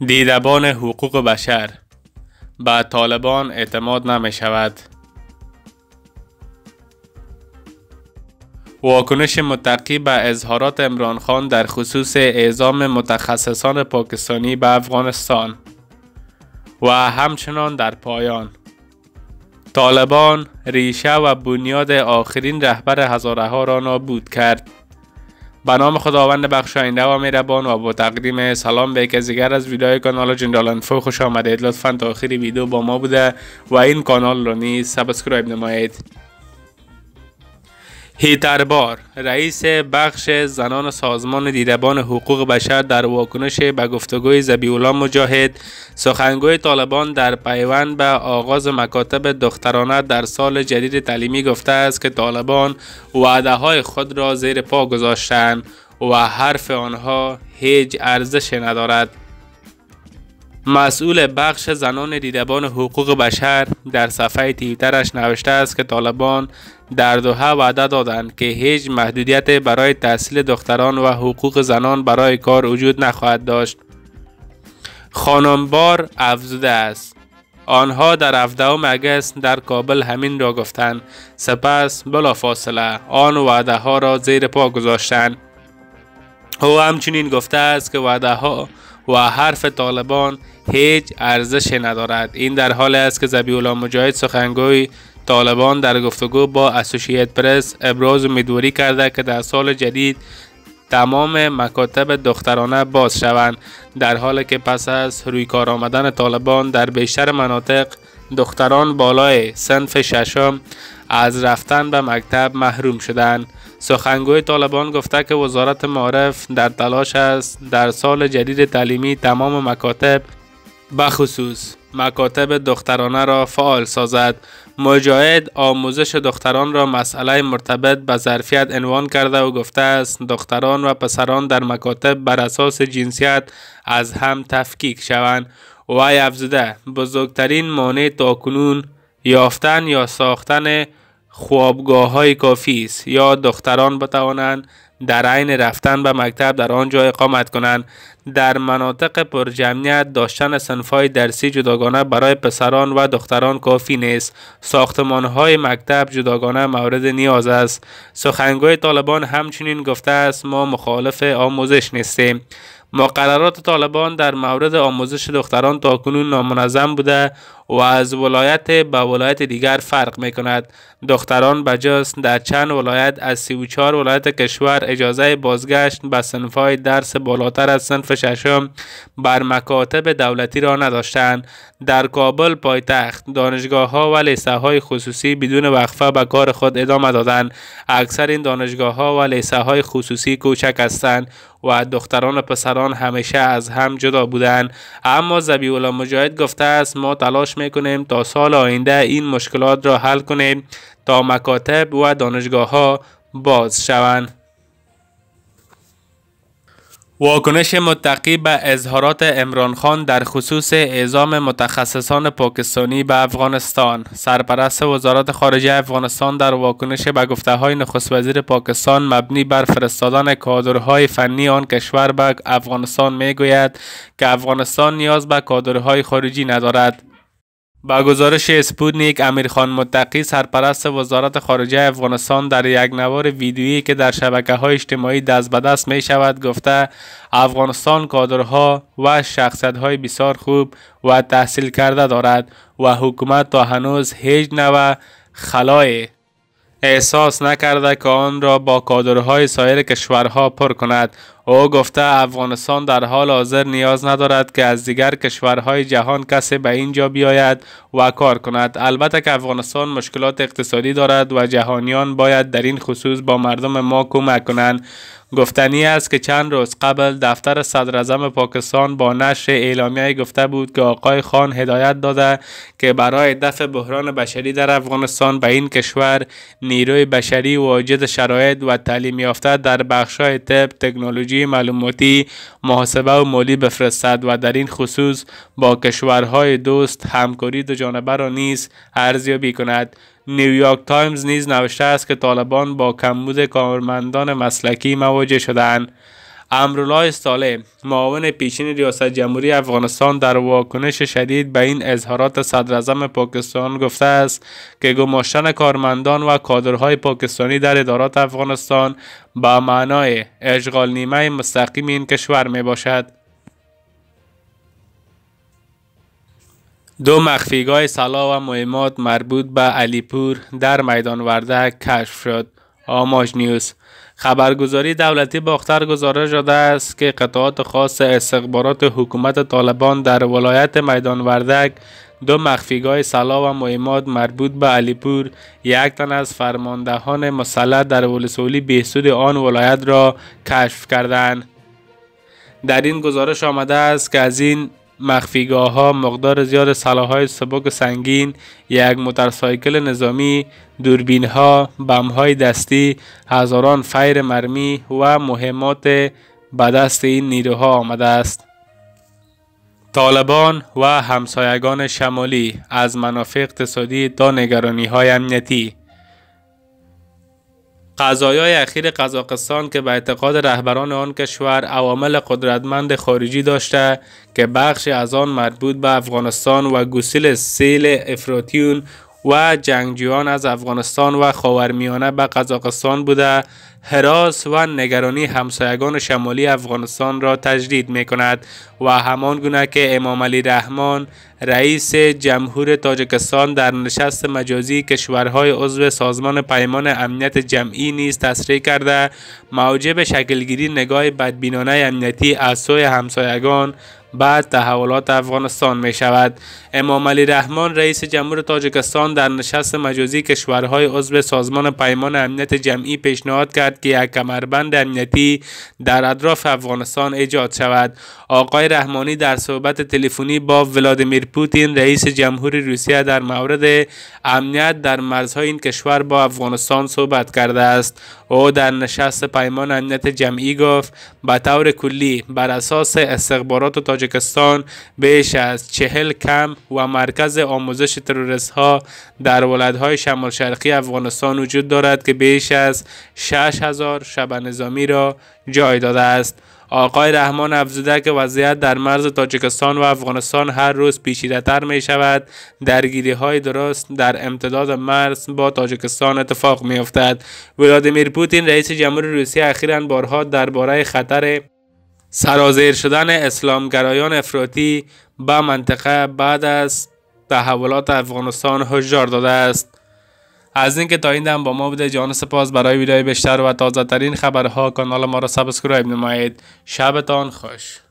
دیدبان حقوق بشر به طالبان اعتماد نمی شود. واکنش متقی به اظهارات امران خان در خصوص اعزام متخصصان پاکستانی به افغانستان و همچنان در پایان طالبان ریشه و بنیاد آخرین رهبر هزاره ها را نابود کرد به نام خداوند بخشاینده و مهربان و با تقدیم سلام به یک از دیگر از ویدیوهای کانال جنرال انفو خوش آمدید لطفا تا آخر ویدیو با ما بوده و این کانال رو نیز سابسکرایب نمایید هیتربار رئیس بخش زنان سازمان دیدبان حقوق بشر در واکنش به گفتگوی زبیولا مجاهد سخنگوی طالبان در پیوند به آغاز مکاتب دخترانه در سال جدید تعلیمی گفته است که طالبان وعده های خود را زیر پا گذاشتند و حرف آنها هیچ ارزش ندارد مسئول بخش زنان دیدبان حقوق بشر در صفحه تیترش نوشته است که طالبان در دوها وعده دادند که هیچ محدودیت برای تحصیل دختران و حقوق زنان برای کار وجود نخواهد داشت. بار افزوده است. آنها در 17 اگست در کابل همین را گفتند سپس بلافاصله آن وعده ها را زیر پا گذاشتند او همچنین گفته است که وعده ها و حرف طالبان هیچ ارزشی ندارد این در حال است که زبیولا مجاهد سخنگوی طالبان در گفتگو با اسوشیت پرس ابراز امیدواری کرده که در سال جدید تمام مکاتب دخترانه باز شوند در حالی که پس از روی کار آمدن طالبان در بیشتر مناطق دختران بالای سنف ششم از رفتن به مکتب محروم شدند سخنگوی طالبان گفته که وزارت معارف در تلاش است در سال جدید تعلیمی تمام مکاتب بخصوص مکاتب دخترانه را فعال سازد مجاهد آموزش دختران را مسئله مرتبط به ظرفیت عنوان کرده و گفته است دختران و پسران در مکاتب بر اساس جنسیت از هم تفکیک شوند وی افزوده بزرگترین مانع کنون یافتن یا ساختن خوابگاه های کافی است یا دختران بتوانند در عین رفتن به مکتب در آنجا اقامت کنند در مناطق پرجمعیت داشتن سنفای درسی جداگانه برای پسران و دختران کافی نیست های مکتب جداگانه مورد نیاز است سخنگوی طالبان همچنین گفته است ما مخالف آموزش نیستیم مقررات طالبان در مورد آموزش دختران تاکنون نامنظم بوده و از ولایت به ولایت دیگر فرق می کند دختران بجاست در چند ولایت از 34 ولایت کشور اجازه بازگشت به سنفای درس بالاتر از سنف ششم بر مکاتب دولتی را نداشتند در کابل پایتخت دانشگاه ها و لیسه های خصوصی بدون وقفه به کار خود ادامه دادند اکثر این دانشگاه ها و لیسه های خصوصی کوچک هستند و دختران و پسران همیشه از هم جدا بودند اما زبیولا مجاهد گفته است ما تلاش می تا سال آینده این مشکلات را حل کنیم تا مکاتب و دانشگاه ها باز شوند. واکنش متقی به اظهارات امران خان در خصوص اعزام متخصصان پاکستانی به افغانستان سرپرست وزارت خارجه افغانستان در واکنش به گفته های نخست وزیر پاکستان مبنی بر فرستادن کادرهای فنی آن کشور به افغانستان میگوید که افغانستان نیاز به کادرهای خارجی ندارد با گزارش اسپوتنیک امیرخان متقی سرپرست وزارت خارجه افغانستان در یک نوار ویدیویی که در شبکه های اجتماعی دست به دست می شود گفته افغانستان کادرها و شخصیت های بسیار خوب و تحصیل کرده دارد و حکومت تا هنوز هیچ نوع خلای احساس نکرده که آن را با کادرهای سایر کشورها پر کند او گفته افغانستان در حال حاضر نیاز ندارد که از دیگر کشورهای جهان کسی به اینجا بیاید و کار کند البته که افغانستان مشکلات اقتصادی دارد و جهانیان باید در این خصوص با مردم ما کمک کنند گفتنی است که چند روز قبل دفتر صدر پاکستان با نشر اعلامیه گفته بود که آقای خان هدایت داده که برای دفع بحران بشری در افغانستان به این کشور نیروی بشری واجد شرایط و تعلیم یافته در بخشای طب تکنولوژی معلوماتی محاسبه و مالی بفرستد و در این خصوص با کشورهای دوست همکاری دو جانبه را نیز ارزیابی کند نیویورک تایمز نیز نوشته است که طالبان با کمبود کارمندان مسلکی مواجه شدند امرالله استاله معاون پیشین ریاست جمهوری افغانستان در واکنش شدید به این اظهارات صدر پاکستان گفته است که گماشتن کارمندان و کادرهای پاکستانی در ادارات افغانستان به معنای اشغال نیمه مستقیم این کشور می باشد دو مخفیگاه سلا و مهمات مربوط به علیپور در میدان ورده کشف شد آماج نیوز خبرگزاری دولتی باختر گزارش شده است که قطعات خاص استخبارات حکومت طالبان در ولایت میدان وردک دو مخفیگاه سلا و مهمات مربوط به علیپور یک تن از فرماندهان مسلح در ولسوالی بهسود آن ولایت را کشف کردند در این گزارش آمده است که از این مخفیگاه ها، مقدار زیاد سلاح های سبک سنگین، یک موتورسایکل نظامی، دوربین ها، بم های دستی، هزاران فیر مرمی و مهمات به دست این نیروها آمده است. طالبان و همسایگان شمالی از منافع اقتصادی تا نگرانی های امنیتی قضایای اخیر قزاقستان که به اعتقاد رهبران آن کشور عوامل قدرتمند خارجی داشته که بخشی از آن مربوط به افغانستان و گسیل سیل افراتیون و جنگجویان از افغانستان و خاورمیانه به قزاقستان بوده حراس و نگرانی همسایگان شمالی افغانستان را تجدید می کند و همان گونه که امام علی رحمان رئیس جمهور تاجکستان در نشست مجازی کشورهای عضو سازمان پیمان امنیت جمعی نیز تصریح کرده موجب شکلگیری نگاه بدبینانه امنیتی از سوی همسایگان بعد تحولات افغانستان می شود امام علی رحمان رئیس جمهور تاجکستان در نشست مجازی کشورهای عضو سازمان پیمان امنیت جمعی پیشنهاد کرد که یک کمربند امنیتی در اطراف افغانستان ایجاد شود آقای رحمانی در صحبت تلفنی با ولادیمیر پوتین رئیس جمهور روسیه در مورد امنیت در مرزهای این کشور با افغانستان صحبت کرده است او در نشست پیمان امنیت جمعی گفت به طور کلی بر اساس استخبارات تاجکستان تاجکستان بیش از چهل کم و مرکز آموزش تروریست ها در های شمال شرقی افغانستان وجود دارد که بیش از هزار شب نظامی را جای داده است. آقای رحمان افزوده که وضعیت در مرز تاجکستان و افغانستان هر روز تر می شود درگیری های درست در امتداد مرز با تاجکستان اتفاق می افتد ولادیمیر پوتین رئیس جمهور روسیه اخیرا بارها درباره خطر سرازیر شدن اسلامگرایان افراطی به منطقه بعد از تحولات افغانستان هشدار داده است از اینکه تا این با ما بوده جان سپاس برای ویدیوهای بیشتر و تازه ترین خبرها کانال ما را سابسکرایب نمایید شبتان خوش